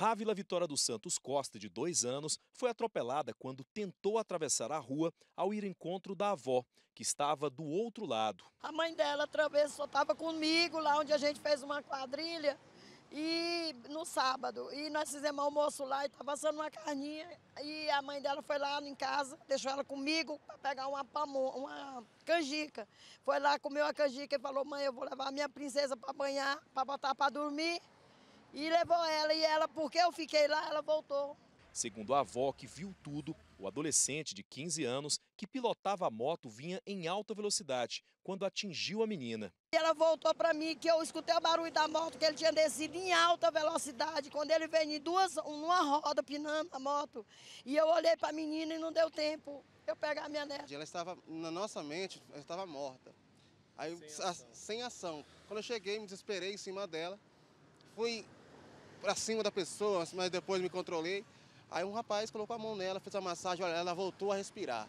Rávila Vitória dos Santos Costa, de dois anos, foi atropelada quando tentou atravessar a rua ao ir encontro da avó, que estava do outro lado. A mãe dela atravessou, estava comigo lá onde a gente fez uma quadrilha e no sábado. E nós fizemos almoço lá e estava assando uma carninha. E a mãe dela foi lá em casa, deixou ela comigo para pegar uma, pamon, uma canjica. Foi lá, comeu a canjica e falou: mãe, eu vou levar a minha princesa para banhar, para botar para dormir e levou ela. E ela, porque eu fiquei lá, ela voltou. Segundo a avó, que viu tudo, o adolescente de 15 anos que pilotava a moto vinha em alta velocidade quando atingiu a menina. E ela voltou para mim que eu escutei o barulho da moto que ele tinha descido em alta velocidade. Quando ele veio em duas, uma roda pinando a moto, e eu olhei para a menina e não deu tempo eu pegar a minha neta. Ela estava na nossa mente, ela estava morta. Aí sem ação. A, sem ação. Quando eu cheguei, me desesperei em cima dela. Fui para cima da pessoa, mas depois me controlei. Aí um rapaz colocou a mão nela, fez a massagem, olha, ela voltou a respirar.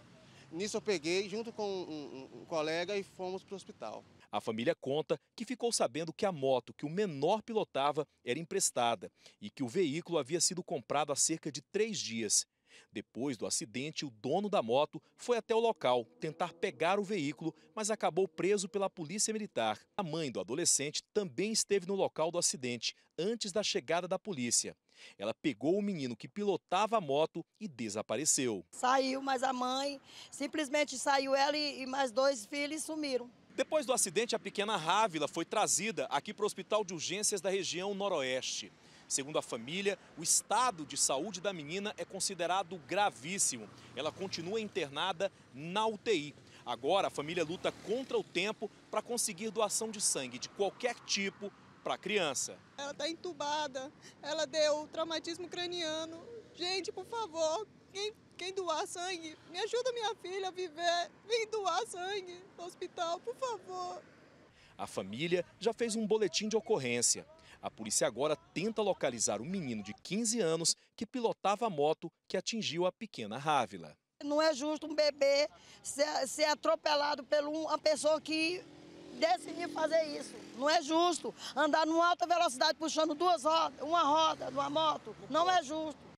Nisso eu peguei, junto com um, um, um colega, e fomos para o hospital. A família conta que ficou sabendo que a moto que o menor pilotava era emprestada e que o veículo havia sido comprado há cerca de três dias. Depois do acidente, o dono da moto foi até o local tentar pegar o veículo, mas acabou preso pela polícia militar. A mãe do adolescente também esteve no local do acidente antes da chegada da polícia. Ela pegou o menino que pilotava a moto e desapareceu. Saiu, mas a mãe simplesmente saiu ela e mais dois filhos sumiram. Depois do acidente, a pequena Rávila foi trazida aqui para o Hospital de Urgências da região Noroeste. Segundo a família, o estado de saúde da menina é considerado gravíssimo. Ela continua internada na UTI. Agora, a família luta contra o tempo para conseguir doação de sangue de qualquer tipo para a criança. Ela está entubada, ela deu traumatismo craniano. Gente, por favor, quem, quem doar sangue, me ajuda minha filha a viver. Vem doar sangue no hospital, por favor. A família já fez um boletim de ocorrência. A polícia agora tenta localizar um menino de 15 anos que pilotava a moto que atingiu a pequena Rávila. Não é justo um bebê ser, ser atropelado por uma pessoa que decidiu fazer isso. Não é justo andar numa alta velocidade puxando duas rodas, uma roda de uma moto. Não é justo.